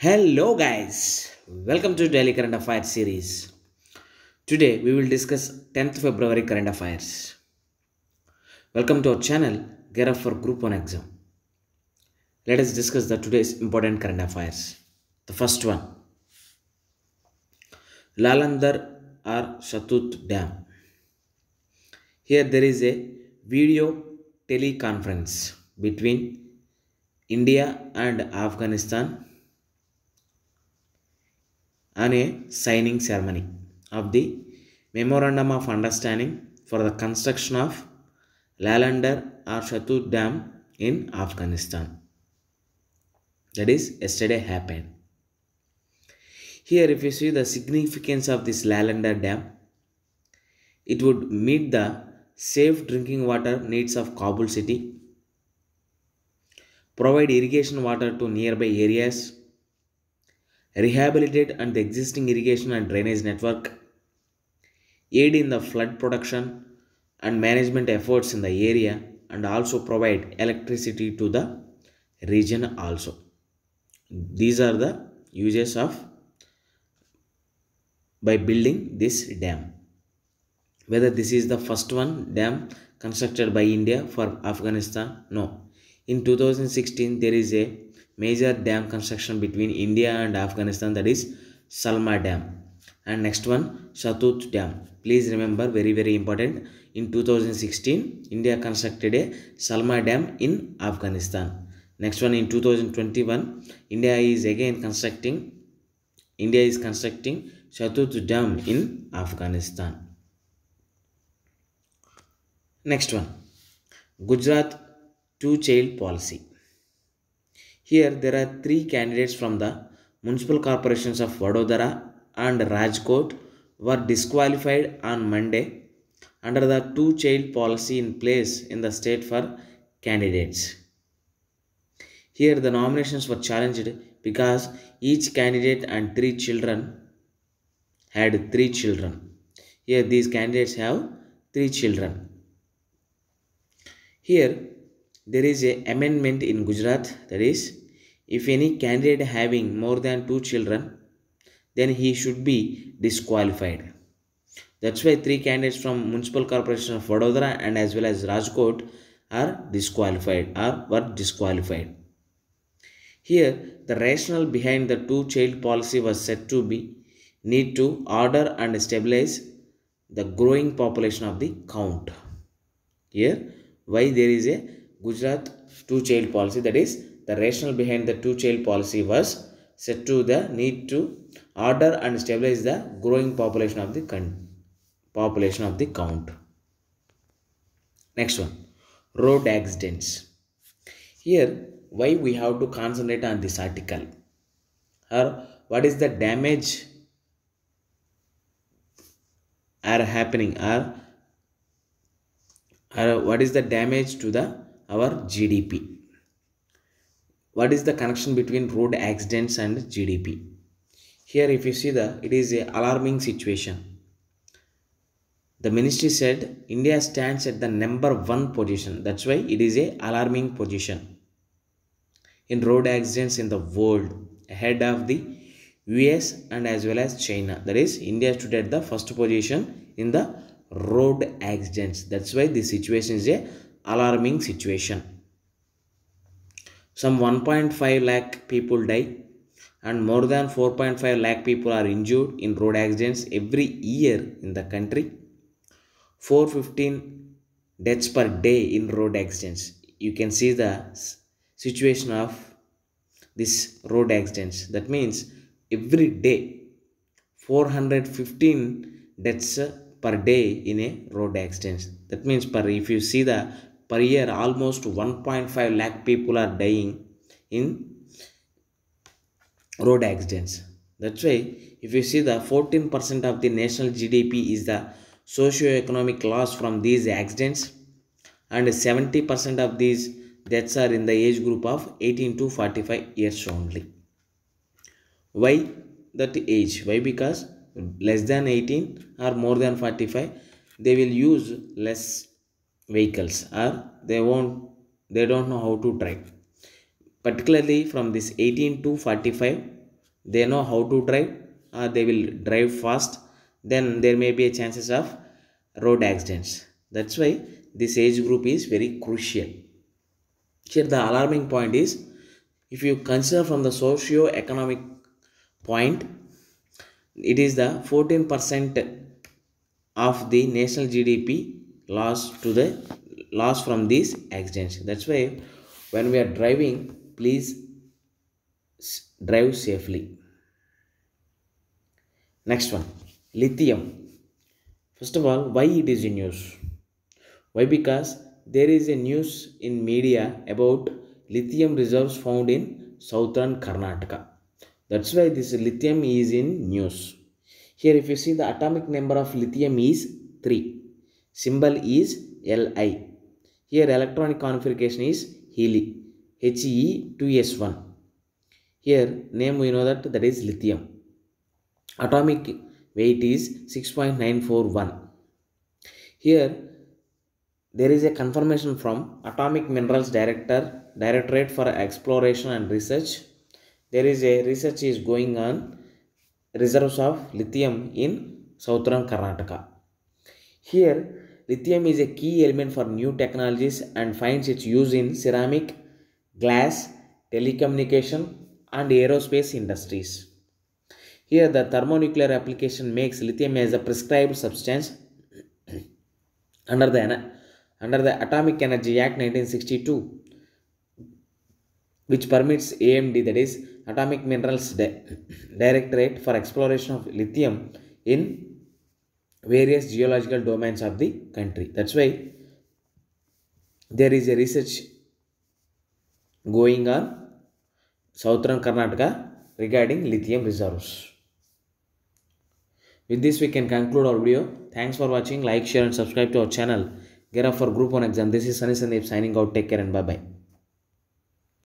Hello guys, welcome to Daily Current Affairs series. Today we will discuss 10th February current affairs. Welcome to our channel Gear Up for Group 1 exam. Let us discuss the today's important current affairs. The first one. Lalandar or Shatut Dam. Here there is a video teleconference between India and Afghanistan and a signing ceremony of the Memorandum of Understanding for the construction of Lalander or Shatu Dam in Afghanistan. That is, yesterday happened. Here, if you see the significance of this Lalander Dam, it would meet the safe drinking water needs of Kabul city, provide irrigation water to nearby areas, rehabilitate and the existing irrigation and drainage network, aid in the flood production and management efforts in the area and also provide electricity to the region also. These are the uses of by building this dam. Whether this is the first one dam constructed by India for Afghanistan? No. In 2016, there is a major dam construction between India and Afghanistan that is Salma Dam. And next one Shatut Dam. Please remember very very important. In 2016 India constructed a Salma Dam in Afghanistan. Next one in 2021 India is again constructing India is constructing Shatut Dam in Afghanistan. Next one Gujarat two child policy. Here there are three candidates from the municipal corporations of Vadodara and Rajkot were disqualified on Monday under the two child policy in place in the state for candidates. Here the nominations were challenged because each candidate and three children had three children. Here these candidates have three children. Here there is a amendment in Gujarat that is if any candidate having more than two children then he should be disqualified that's why three candidates from municipal corporation of vadodara and as well as rajkot are disqualified or were disqualified here the rationale behind the two child policy was said to be need to order and stabilize the growing population of the count here why there is a gujarat two child policy that is the rationale behind the two-child policy was set to the need to order and stabilize the growing population of the population of the count. Next one, road accidents. Here, why we have to concentrate on this article or what is the damage are happening or, or what is the damage to the our GDP what is the connection between road accidents and GDP? Here if you see the it is a alarming situation. The ministry said India stands at the number one position. That's why it is a alarming position in road accidents in the world ahead of the US and as well as China. That is, India stood at the first position in the road accidents. That's why this situation is a alarming situation. Some 1.5 lakh people die and more than 4.5 lakh people are injured in road accidents every year in the country. 415 deaths per day in road accidents. You can see the situation of this road accidents. That means every day 415 deaths per day in a road accident. That means per if you see the per year almost 1.5 lakh people are dying in road accidents that's why if you see the 14% of the national gdp is the socio-economic loss from these accidents and 70% of these deaths are in the age group of 18 to 45 years only why that age why because less than 18 or more than 45 they will use less vehicles are they won't they don't know how to drive particularly from this 18 to 45 they know how to drive or uh, they will drive fast then there may be a chances of road accidents that's why this age group is very crucial here the alarming point is if you consider from the socio-economic point it is the 14% of the national gdp loss to the loss from these accidents that's why when we are driving please drive safely next one lithium first of all why it is in use why because there is a news in media about lithium reserves found in southern karnataka that's why this lithium is in news here if you see the atomic number of lithium is 3 Symbol is Li. Here electronic configuration is He He2S1. Here name we know that that is lithium. Atomic weight is 6.941. Here there is a confirmation from Atomic Minerals Director Directorate for Exploration and Research. There is a research is going on reserves of lithium in southern Karnataka. Here Lithium is a key element for new technologies and finds its use in ceramic, glass, telecommunication and aerospace industries. Here the thermonuclear application makes lithium as a prescribed substance under the, under the Atomic Energy Act 1962 which permits AMD that is Atomic Minerals Directorate for exploration of lithium in various geological domains of the country. That's why there is a research going on southern Karnataka regarding lithium reserves. With this we can conclude our video. Thanks for watching. Like, share and subscribe to our channel. Get up for group 1 exam. This is Sunny Sandeep signing out. Take care and bye-bye.